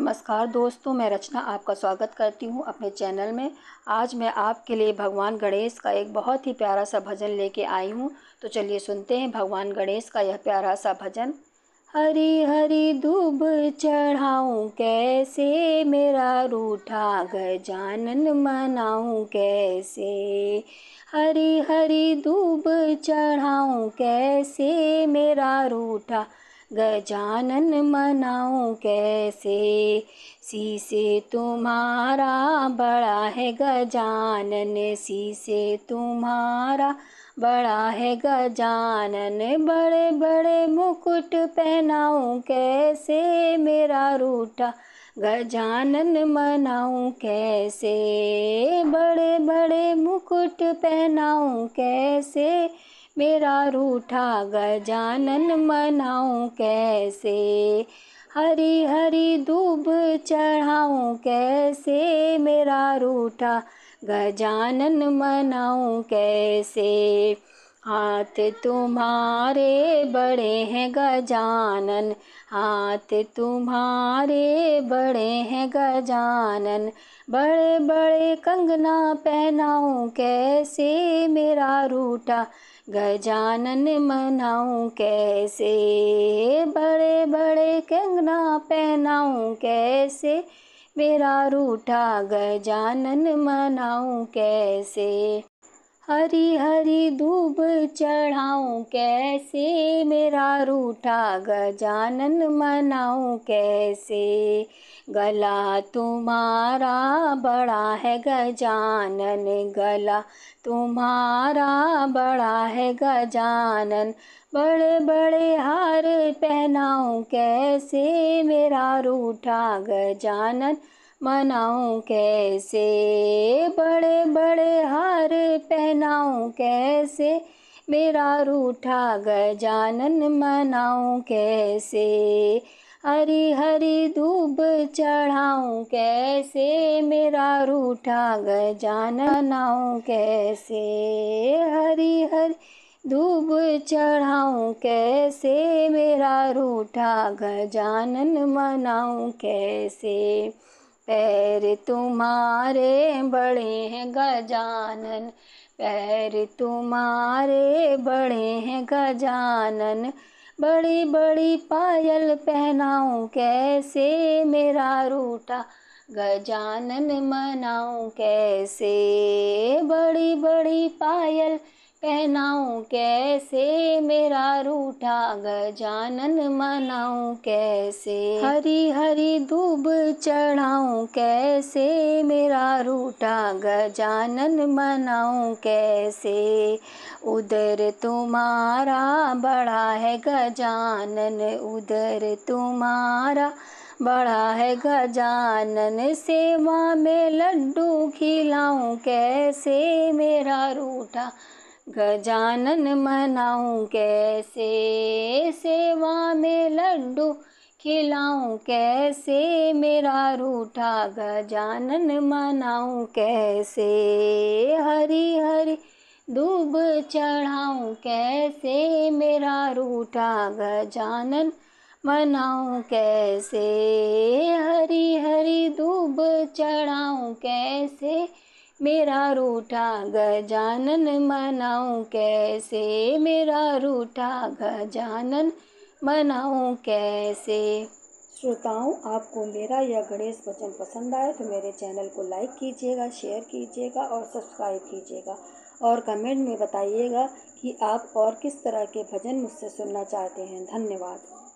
नमस्कार दोस्तों मैं रचना आपका स्वागत करती हूं अपने चैनल में आज मैं आपके लिए भगवान गणेश का एक बहुत ही प्यारा सा भजन लेके आई हूं तो चलिए सुनते हैं भगवान गणेश का यह प्यारा सा भजन हरी हरी धूब चढ़ाऊं कैसे मेरा रूठा गजानन मनाऊं कैसे हरी हरी धूब चढ़ाऊं कैसे मेरा रूठा गजानन मनाऊ कैसे शीशे तुम्हारा बड़ा है गजानन से तुम्हारा बड़ा है गजानन बड़े बड़े मुकुट पहनाऊ कैसे मेरा रूठा गजानन मनाऊ कैसे बड़े बड़े मुकुट पहनाऊ कैसे मेरा रूठा गजानन मनाऊं कैसे हरी हरी दूब चढ़ाऊं कैसे मेरा रूठा गजानन मनाऊं कैसे हाथ तुम्हारे बड़े हैं गजानन हाथ तुम्हारे बड़े हैं गजानन बड़े बड़े कंगना पहनाऊं कैसे मेरा रूठा गजानन मनाऊं कैसे बड़े बड़े कंगना पहनाऊं कैसे मेरा रूठा गजानन मनाऊं कैसे हरी हरी धूप चढ़ाऊं कैसे मेरा रूठा गजानन मनाऊं कैसे गला तुम्हारा बड़ा है गजानन गला तुम्हारा बड़ा है गजानन बड़े बड़े हार पहनाऊं कैसे मेरा रूठा गजानन मनाऊं कैसे बड़े बड़े हार पहनाऊं कैसे मेरा रूठा गजानन मनाऊं कैसे हरी हरी धूप चढ़ाऊं कैसे मेरा रूठा गजानन मनाऊं कैसे हरी हरी धूप चढ़ाऊं कैसे मेरा रूठा गजानन मनाऊं कैसे पैर तुम्हारे बड़े हैं गजानन पैर तुम्हारे बड़े हैं गजानन बड़ी बड़ी पायल पहनाऊं कैसे मेरा रूठा गजानन मनाऊं कैसे बड़ी बड़ी पायल पहनाऊं कैसे मेरा रूठा गजानन मनाऊं कैसे हरी हरी धूप चढ़ाऊं कैसे मेरा रूठा गजानन मनाऊं कैसे उधर तुम्हारा बड़ा है गजानन उधर तुम्हारा बड़ा है गजानन सेवा में लड्डू खिलाऊं कैसे मेरा रूठा गजानन मनाऊं कैसे सेवा में लड्डू खिलाऊं कैसे मेरा रूठा गजानन मनाऊं कैसे हरी हरी दूब चढ़ाऊं कैसे मेरा रूठा गजानन मनाऊं कैसे हरी हरी दूब चढ़ाऊं कैसे मेरा रूठा गजानन मनाऊं कैसे मेरा रूठा गजानन मनाऊं कैसे श्रोताओं आपको मेरा यह गणेश वचन पसंद आए तो मेरे चैनल को लाइक कीजिएगा शेयर कीजिएगा और सब्सक्राइब कीजिएगा और कमेंट में बताइएगा कि आप और किस तरह के भजन मुझसे सुनना चाहते हैं धन्यवाद